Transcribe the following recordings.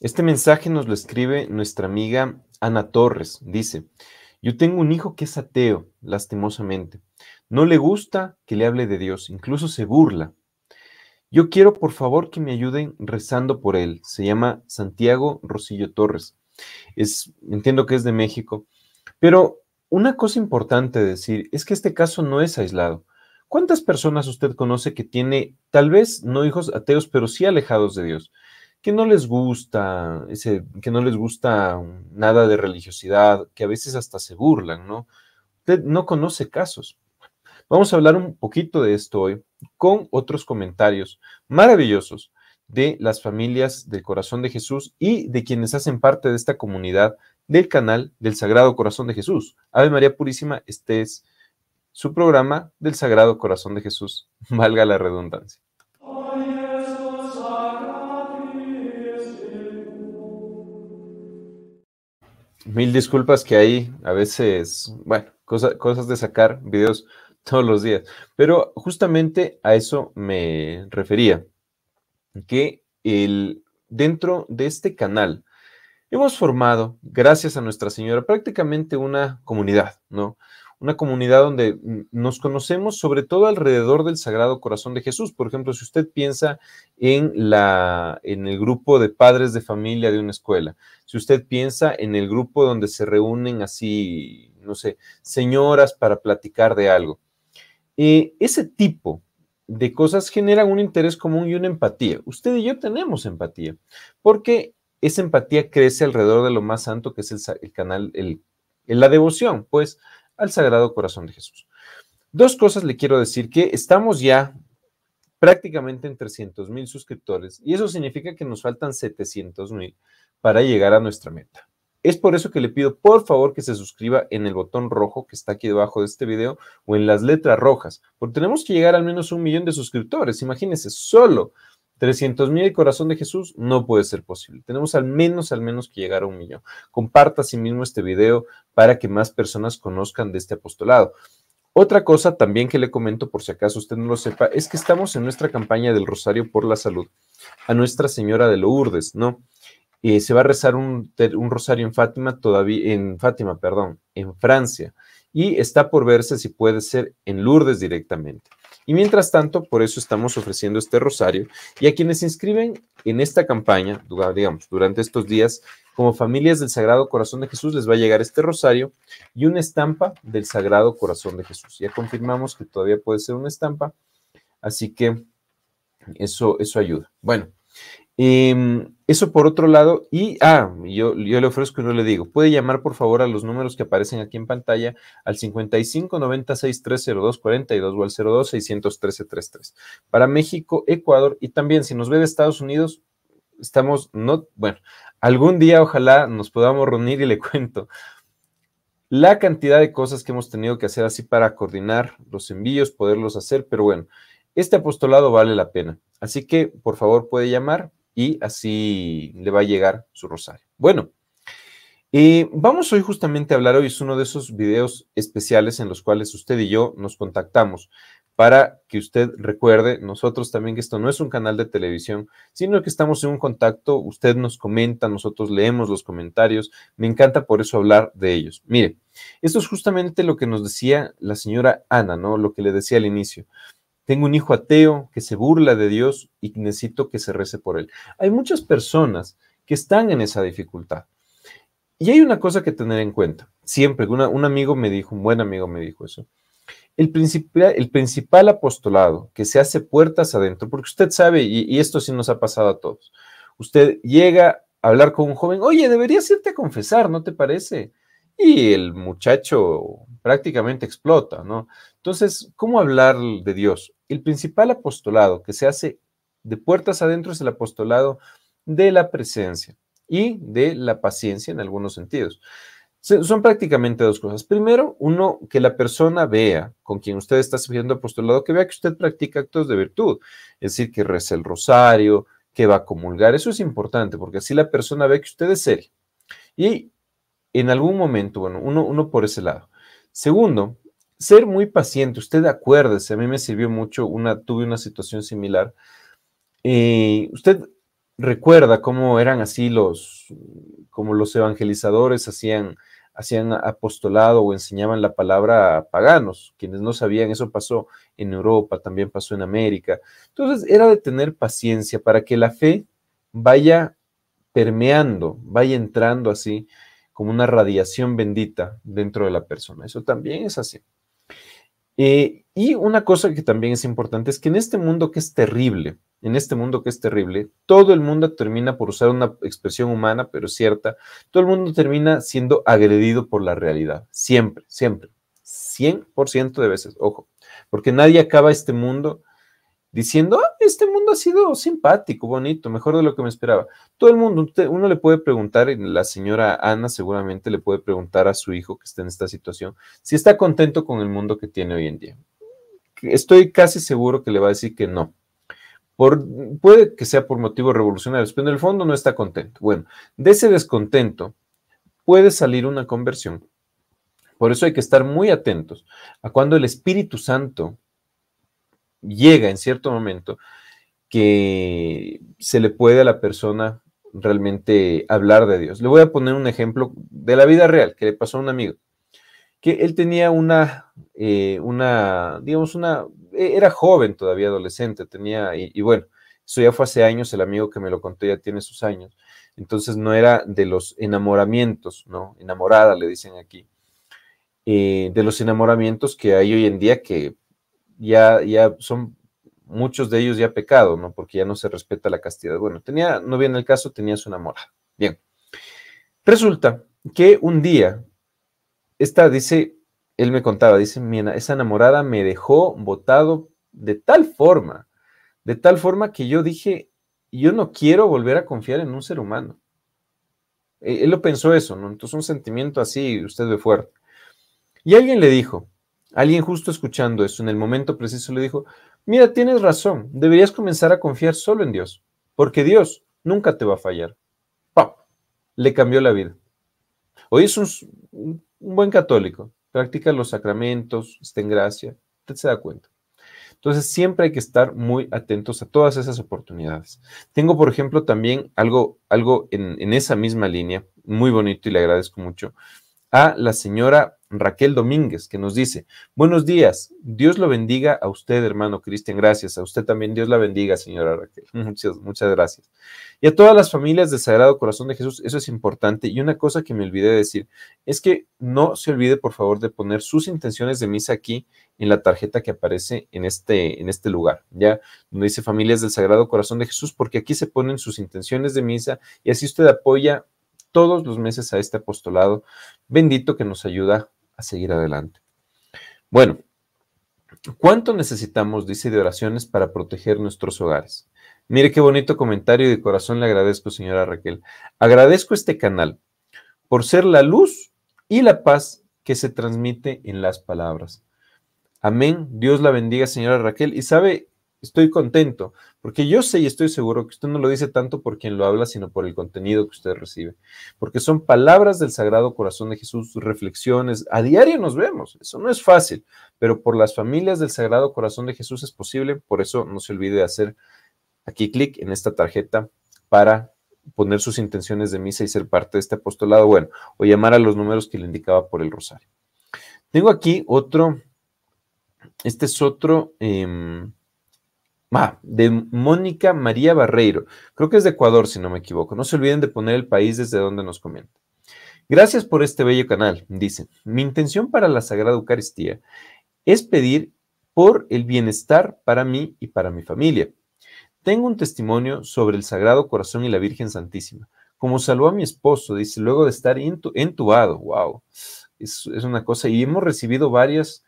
Este mensaje nos lo escribe nuestra amiga Ana Torres. Dice, yo tengo un hijo que es ateo, lastimosamente. No le gusta que le hable de Dios, incluso se burla. Yo quiero, por favor, que me ayuden rezando por él. Se llama Santiago Rosillo Torres. entiendo que es de México. Pero una cosa importante decir es que este caso no es aislado. ¿Cuántas personas usted conoce que tiene, tal vez no hijos ateos, pero sí alejados de Dios? que no les gusta, ese, que no les gusta mm, nada de religiosidad, que a veces hasta se burlan, ¿no? Usted no conoce casos. Vamos a hablar un poquito de esto hoy con otros comentarios maravillosos de las familias del Corazón de Jesús y de quienes hacen parte de esta comunidad del canal del Sagrado Corazón de Jesús. Ave María Purísima, este es su programa del Sagrado Corazón de Jesús, valga la redundancia. Mil disculpas que hay a veces, bueno, cosas de sacar videos todos los días. Pero justamente a eso me refería, que el, dentro de este canal hemos formado, gracias a Nuestra Señora, prácticamente una comunidad, ¿no? una comunidad donde nos conocemos sobre todo alrededor del Sagrado Corazón de Jesús. Por ejemplo, si usted piensa en, la, en el grupo de padres de familia de una escuela, si usted piensa en el grupo donde se reúnen así, no sé, señoras para platicar de algo, eh, ese tipo de cosas generan un interés común y una empatía. Usted y yo tenemos empatía, porque esa empatía crece alrededor de lo más santo que es el, canal, el, la devoción, pues al Sagrado Corazón de Jesús. Dos cosas le quiero decir, que estamos ya prácticamente en 300 mil suscriptores y eso significa que nos faltan 700 mil para llegar a nuestra meta. Es por eso que le pido por favor que se suscriba en el botón rojo que está aquí debajo de este video o en las letras rojas, porque tenemos que llegar al menos un millón de suscriptores. Imagínense, solo 300 mil corazón de Jesús no puede ser posible. Tenemos al menos, al menos que llegar a un millón. Comparta asimismo sí este video para que más personas conozcan de este apostolado. Otra cosa también que le comento, por si acaso usted no lo sepa, es que estamos en nuestra campaña del Rosario por la Salud a Nuestra Señora de Lourdes, ¿no? Y eh, se va a rezar un, un, rosario en Fátima, todavía, en Fátima, perdón, en Francia, y está por verse si puede ser en Lourdes directamente. Y mientras tanto, por eso estamos ofreciendo este rosario. Y a quienes se inscriben en esta campaña, digamos, durante estos días, como familias del Sagrado Corazón de Jesús, les va a llegar este rosario y una estampa del Sagrado Corazón de Jesús. Ya confirmamos que todavía puede ser una estampa, así que eso, eso ayuda. Bueno, eh, eso por otro lado, y ah, yo, yo le ofrezco y no le digo, puede llamar por favor a los números que aparecen aquí en pantalla al 55 96 o al 02 613 para México, Ecuador y también si nos ve de Estados Unidos, estamos, no, bueno, algún día ojalá nos podamos reunir y le cuento la cantidad de cosas que hemos tenido que hacer así para coordinar los envíos, poderlos hacer, pero bueno, este apostolado vale la pena. Así que por favor puede llamar, y así le va a llegar su rosario. Bueno, y eh, vamos hoy justamente a hablar, hoy es uno de esos videos especiales en los cuales usted y yo nos contactamos para que usted recuerde, nosotros también que esto no es un canal de televisión, sino que estamos en un contacto, usted nos comenta, nosotros leemos los comentarios, me encanta por eso hablar de ellos. Mire, esto es justamente lo que nos decía la señora Ana, ¿no? Lo que le decía al inicio tengo un hijo ateo que se burla de Dios y necesito que se rece por él. Hay muchas personas que están en esa dificultad. Y hay una cosa que tener en cuenta. Siempre, un amigo me dijo, un buen amigo me dijo eso. El principal, apostolado que se hace puertas adentro, porque usted sabe, y, y esto sí nos ha pasado a todos, usted llega a hablar con un joven, oye, deberías irte a confesar, ¿no te parece? y el muchacho prácticamente explota, ¿no? Entonces, ¿cómo hablar de Dios? El principal apostolado que se hace de puertas adentro es el apostolado de la presencia y de la paciencia en algunos sentidos. Son prácticamente dos cosas. Primero, uno, que la persona vea con quien usted está sufriendo apostolado, que vea que usted practica actos de virtud, es decir, que reza el rosario, que va a comulgar. Eso es importante porque así la persona ve que usted es serio. Y en algún momento, bueno, uno, por ese lado. Segundo, ser muy paciente. Usted acuérdese, a mí me sirvió mucho, una, tuve una situación similar. Eh, usted recuerda cómo eran así los, como los evangelizadores hacían, hacían apostolado o enseñaban la palabra a paganos, quienes no sabían, eso pasó en Europa, también pasó en América. Entonces era de tener paciencia para que la fe vaya permeando, vaya entrando así como una radiación bendita dentro de la persona. Eso también es así. Eh, y una cosa que también es importante es que en este mundo que es terrible, en este mundo que es terrible, todo el mundo termina por usar una expresión humana, pero cierta, todo el mundo termina siendo agredido por la realidad, siempre, siempre, 100% de veces, ojo, porque nadie acaba este mundo diciendo, ah, este mundo ha sido simpático, bonito, mejor de lo que me esperaba. Todo el mundo, uno le puede preguntar, y la señora Ana seguramente le puede preguntar a su hijo que está en esta situación, si está contento con el mundo que tiene hoy en día. Estoy casi seguro que le va a decir que no. Por, puede que sea por motivos revolucionarios, pero en el fondo no está contento. Bueno, de ese descontento puede salir una conversión. Por eso hay que estar muy atentos a cuando el Espíritu Santo llega en cierto momento que se le puede a la persona realmente hablar de Dios. Le voy a poner un ejemplo de la vida real que le pasó a un amigo, que él tenía una, eh, una digamos, una, e-, era joven todavía, adolescente, tenía, y, bueno, eso ya fue hace años, el amigo que me lo contó ya tiene sus años, entonces no era de los enamoramientos, ¿no? Enamorada, le dicen aquí, eh, de los enamoramientos que hay hoy en día que ya, son muchos de ellos ya pecado, ¿no? Porque ya no se respeta la castidad. Bueno, tenía, no bien el caso, tenía su enamorada. Bien. Resulta que un día, esta dice, él me contaba, dice, mira, esa enamorada me dejó botado de tal forma, de tal forma que yo dije, yo no quiero volver a confiar en un ser humano. E, él lo pensó eso, ¿no? Entonces un sentimiento así, usted ve fuerte. Y alguien le dijo, Alguien justo escuchando eso en el momento preciso le dijo, mira, tienes razón, deberías comenzar a confiar solo en Dios, porque Dios nunca te va a fallar. ¡Pap! Le cambió la vida. Hoy es un, buen católico, practica los sacramentos, está en gracia, usted se da cuenta. Entonces siempre hay que estar muy atentos a todas esas oportunidades. Tengo, por ejemplo, también algo, algo en, en esa misma línea, muy bonito y le agradezco mucho, a la señora Raquel Domínguez, que nos dice, buenos días, Dios lo bendiga a usted, hermano Cristian, gracias, a usted también, Dios la bendiga, señora Raquel, muchas, muchas gracias. Y a todas las familias del Sagrado Corazón de Jesús, eso es importante. Y una cosa que me olvidé de decir, es que no se olvide, por favor, de poner sus intenciones de misa aquí en la tarjeta que aparece en este, en este lugar, ya donde dice familias del Sagrado Corazón de Jesús, porque aquí se ponen sus intenciones de misa y así usted apoya todos los meses a este apostolado bendito que nos ayuda a seguir adelante. Bueno, ¿cuánto necesitamos, dice, de oraciones para proteger nuestros hogares? Mire qué bonito comentario y de corazón le agradezco, señora Raquel. Agradezco este canal por ser la luz y la paz que se transmite en las palabras. Amén. Dios la bendiga, señora Raquel. Y sabe, estoy contento porque yo sé y estoy seguro que usted no lo dice tanto por quien lo habla, sino por el contenido que usted recibe. Porque son palabras del Sagrado Corazón de Jesús, reflexiones. A diario nos vemos, eso no es fácil, pero por las familias del Sagrado Corazón de Jesús es posible. Por eso no se olvide de hacer aquí clic en esta tarjeta para poner sus intenciones de misa y ser parte de este apostolado, bueno, o llamar a los números que le indicaba por el rosario. Tengo aquí otro, este es otro... Em, de Mónica María Barreiro. Creo que es de Ecuador, si no me equivoco. No se olviden de poner el país desde donde nos comenta. Gracias por este bello canal, dice. Mi intención para la Sagrada Eucaristía es pedir por el bienestar para mí y para mi familia. Tengo un testimonio sobre el Sagrado Corazón y la Virgen Santísima. Como salvó a mi esposo, dice, luego de estar entubado. Wow, es una cosa. Y hemos recibido varias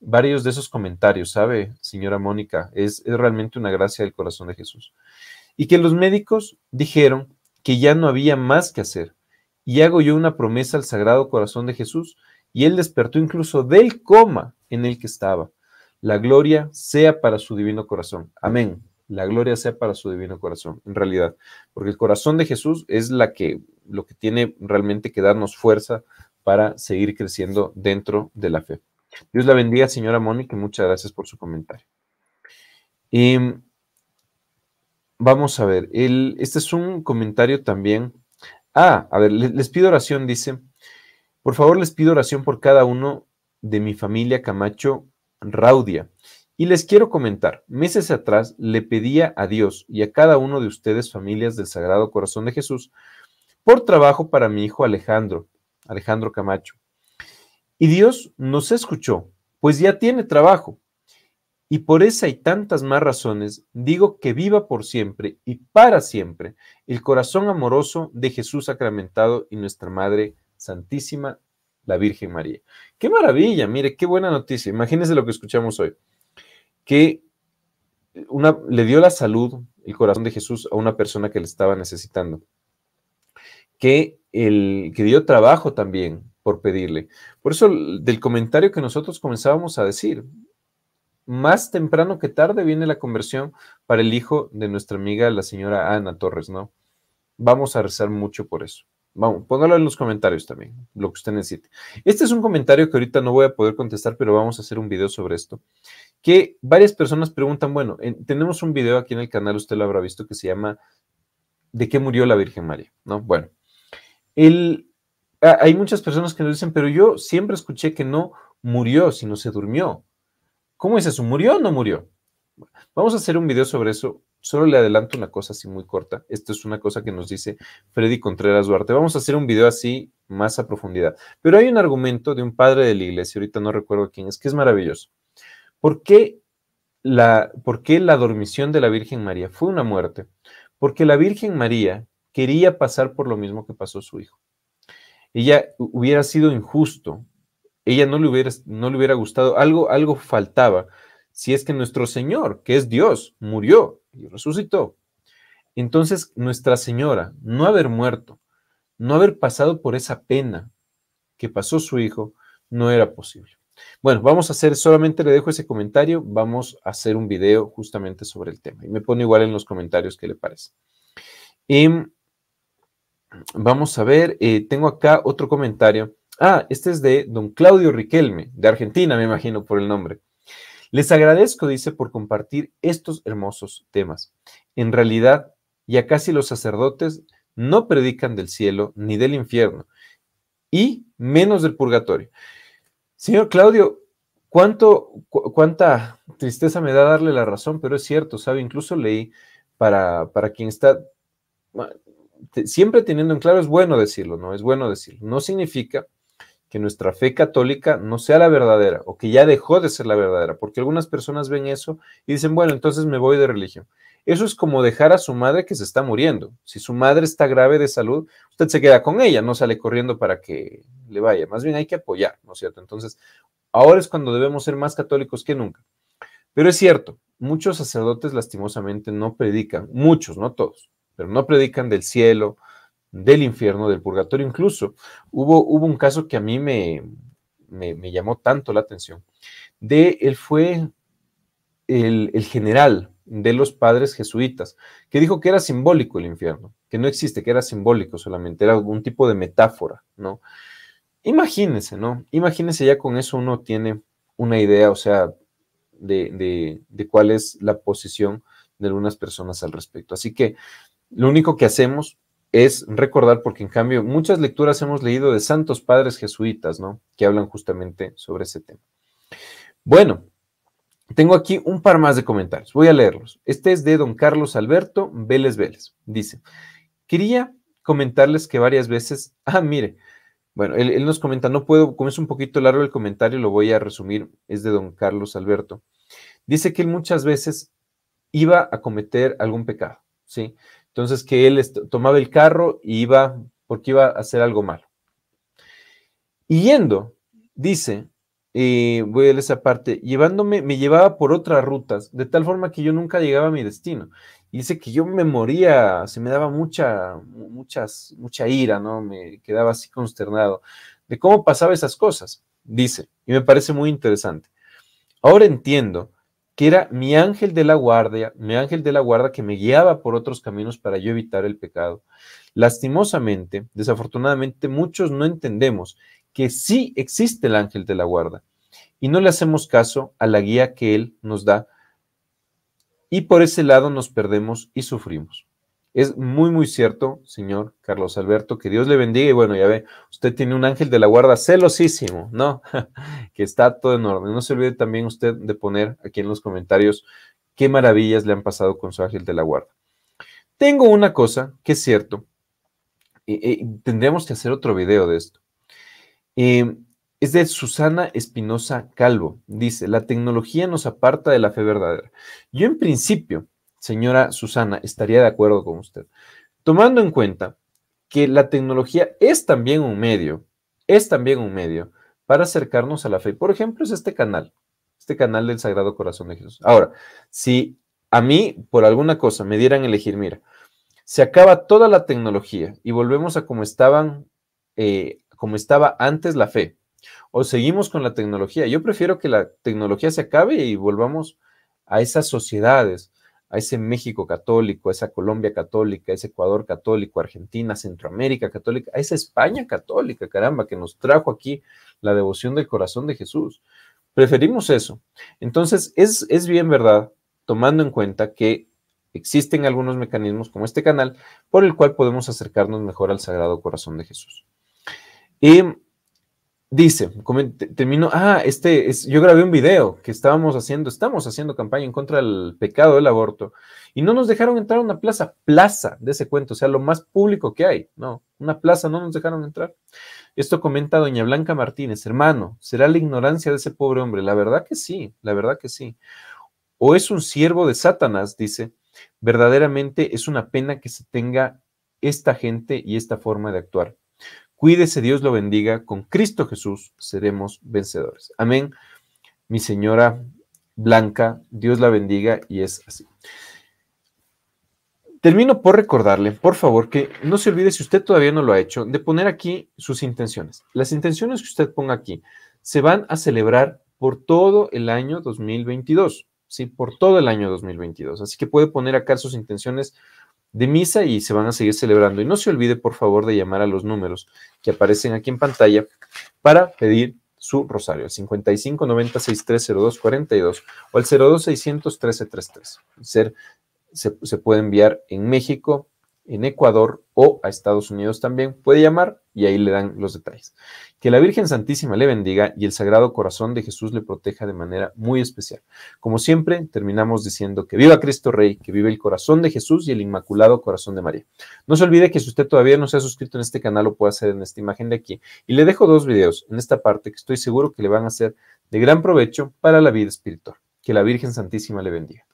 varios de esos comentarios, ¿sabe, señora Mónica? Es, realmente una gracia del corazón de Jesús. Y que los médicos dijeron que ya no había más que hacer. Y hago yo una promesa al Sagrado Corazón de Jesús, y él despertó incluso del coma en el que estaba. La gloria sea para su divino corazón. Amén. La gloria sea para su divino corazón, en realidad, porque el corazón de Jesús es la que lo que tiene realmente que darnos fuerza para seguir creciendo dentro de la fe. Dios la bendiga, señora Mónica, muchas gracias por su comentario. vamos a ver, este es un comentario también. Ah, a ver, les, les pido oración, dice. Por favor, les pido oración por cada uno de mi familia Camacho Raudia. Y les quiero comentar, meses atrás le pedía a Dios y a cada uno de ustedes, familias del Sagrado Corazón de Jesús, por trabajo para mi hijo Alejandro, Alejandro Camacho. Y Dios nos escuchó, pues ya tiene trabajo. Y por esa y tantas más razones digo que viva por siempre y para siempre el corazón amoroso de Jesús sacramentado y nuestra Madre Santísima, la Virgen María. Qué maravilla, mire, qué buena noticia. Imagínense lo que escuchamos hoy. Que una, le dio la salud, el corazón de Jesús a una persona que le estaba necesitando. Que, el, que dio trabajo también por pedirle. Por eso, del comentario que nosotros comenzábamos a decir, más temprano que tarde viene la conversión para el hijo de nuestra amiga, la señora Ana Torres, ¿no? Vamos a rezar mucho por eso. Vamos, póngalo en los comentarios también, lo que usted necesite. Este es un comentario que ahorita no voy a poder contestar, pero vamos a hacer un video sobre esto. Que varias personas preguntan, bueno, tenemos un video aquí en el canal, usted lo habrá visto, que se llama ¿De qué murió la Virgen María? ¿No? Bueno, el, Ah, hay muchas personas que nos dicen, pero yo siempre escuché que no murió, sino se durmió. ¿Cómo es eso? ¿Murió o no murió? Vamos a hacer un video sobre eso. Solo le adelanto una cosa así muy corta. Esto es una cosa que nos dice Freddy Contreras Duarte. Vamos a hacer un video así más a profundidad. Pero hay un argumento de un padre de la iglesia, ahorita no recuerdo quién es, que es maravilloso. ¿Por qué la, por la dormición de la Virgen María fue una muerte? Porque la Virgen María quería pasar por lo mismo que pasó su hijo ella hubiera sido injusto, ella no le hubiera, no le hubiera gustado, algo, algo faltaba. Si es que nuestro Señor, que es Dios, murió y resucitó. Entonces, Nuestra Señora, no haber muerto, no haber pasado por esa pena que pasó su hijo, no era posible. Bueno, vamos a hacer, solamente le dejo ese comentario, vamos a hacer un video justamente sobre el tema. Y me pone igual en los comentarios qué le parece. Em, Vamos a ver, eh, tengo acá otro comentario. Ah, este es de don Claudio Riquelme, de Argentina, me imagino por el nombre. Les agradezco, dice, por compartir estos hermosos temas. En realidad, ya casi los sacerdotes no predican del cielo ni del infierno, y menos del purgatorio. Señor Claudio, cuánto, cuánta tristeza me da darle la razón, pero es cierto, ¿sabe? Incluso leí para, para quien está siempre teniendo en claro, es bueno decirlo, ¿no? Es bueno decirlo. No significa que nuestra fe católica no sea la verdadera o que ya dejó de ser la verdadera, porque algunas personas ven eso y dicen, bueno, entonces me voy de religión. Eso es como dejar a su madre que se está muriendo. Si su madre está grave de salud, usted se queda con ella, no sale corriendo para que le vaya. Más bien hay que apoyar, ¿no es cierto? Entonces, ahora es cuando debemos ser más católicos que nunca. Pero es cierto, muchos sacerdotes lastimosamente no predican, muchos, no todos, pero no predican del cielo, del infierno, del purgatorio. Incluso hubo, hubo un caso que a mí me, me, llamó tanto la atención, de él fue el, general de los padres jesuitas, que dijo que era simbólico el infierno, que no existe, que era simbólico solamente, era algún tipo de metáfora, ¿no? Imagínense, ¿no? Imagínense ya con eso uno tiene una idea, o sea, de cuál es la posición de algunas personas al respecto. Así que lo único que hacemos es recordar, porque en cambio muchas lecturas hemos leído de santos padres jesuitas, ¿no? Que hablan justamente sobre ese tema. Bueno, tengo aquí un par más de comentarios. Voy a leerlos. Este es de don Carlos Alberto Vélez Vélez. Dice, quería comentarles que varias veces, ah, mire, bueno, él, nos comenta, no puedo, como es un poquito largo el comentario, lo voy a resumir, es de don Carlos Alberto. Dice que él muchas veces iba a cometer algún pecado, ¿sí? Entonces que él tomaba el carro y iba porque iba a hacer algo malo. Y yendo, dice, eh, voy a leer esa parte, llevándome, me llevaba por otras rutas, de tal forma que yo nunca llegaba a mi destino. Y dice que yo me moría, se me daba mucha, muchas, mucha ira, ¿no? Me quedaba así consternado de cómo pasaban esas cosas, dice, y me parece muy interesante. Ahora entiendo que era mi ángel de la guardia, mi ángel de la guarda que me guiaba por otros caminos para yo evitar el pecado. Lastimosamente, desafortunadamente, muchos no entendemos que sí existe el ángel de la guarda y no le hacemos caso a la guía que él nos da y por ese lado nos perdemos y sufrimos. Es muy, muy cierto, señor Carlos Alberto, que Dios le bendiga. Y bueno, ya ve, usted tiene un ángel de la guarda celosísimo, ¿no? que está todo en orden. No se olvide también usted de poner aquí en los comentarios qué maravillas le han pasado con su ángel de la guarda. Tengo una cosa que es cierto. Eh, que hacer otro video de esto. Eh, es de Susana Espinosa Calvo. Dice, la tecnología nos aparta de la fe verdadera. Yo en principio señora Susana, estaría de acuerdo con usted. Tomando en cuenta que la tecnología es también un medio, es también un medio para acercarnos a la fe. Por ejemplo, es este canal, este canal del Sagrado Corazón de Jesús. Ahora, si a mí, por alguna cosa, me dieran elegir, mira, se acaba toda la tecnología y volvemos a como estaban, eh, como estaba antes la fe, o seguimos con la tecnología. Yo prefiero que la tecnología se acabe y volvamos a esas sociedades, a ese México católico, a esa Colombia católica, a ese Ecuador católico, Argentina, Centroamérica católica, a esa España católica, caramba, que nos trajo aquí la devoción del corazón de Jesús. Preferimos eso. Entonces, es, bien verdad, tomando en cuenta que existen algunos mecanismos como este canal, por el cual podemos acercarnos mejor al Sagrado Corazón de Jesús. Y Dice, termino, ah, este es, yo grabé un video que estábamos haciendo, estamos haciendo campaña en contra del pecado del aborto y no nos dejaron entrar a una plaza, plaza de ese cuento, o sea, lo más público que hay, no, una plaza no nos dejaron entrar. Esto comenta doña Blanca Martínez, hermano, ¿será la ignorancia de ese pobre hombre? La verdad que sí, la verdad que sí. O es un siervo de Satanás, dice, verdaderamente es una pena que se tenga esta gente y esta forma de actuar. Cuídese, Dios lo bendiga. Con Cristo Jesús seremos vencedores. Amén. Mi señora Blanca, Dios la bendiga y es así. Termino por recordarle, por favor, que no se olvide, si usted todavía no lo ha hecho, de poner aquí sus intenciones. Las intenciones que usted ponga aquí se van a celebrar por todo el año 2022, ¿sí? Por todo el año 2022. Así que puede poner acá sus intenciones de misa y se van a seguir celebrando. Y no se olvide, por favor, de llamar a los números que aparecen aquí en pantalla para pedir su rosario, El 55 90 6302 42 o al 02 600 1333. Se, se puede enviar en México, en Ecuador o a Estados Unidos también, puede llamar y ahí le dan los detalles. Que la Virgen Santísima le bendiga y el Sagrado Corazón de Jesús le proteja de manera muy especial. Como siempre, terminamos diciendo que viva Cristo Rey, que vive el corazón de Jesús y el Inmaculado Corazón de María. No se olvide que si usted todavía no se ha suscrito en este canal, lo puede hacer en esta imagen de aquí. Y le dejo dos videos en esta parte que estoy seguro que le van a ser de gran provecho para la vida espiritual. Que la Virgen Santísima le bendiga.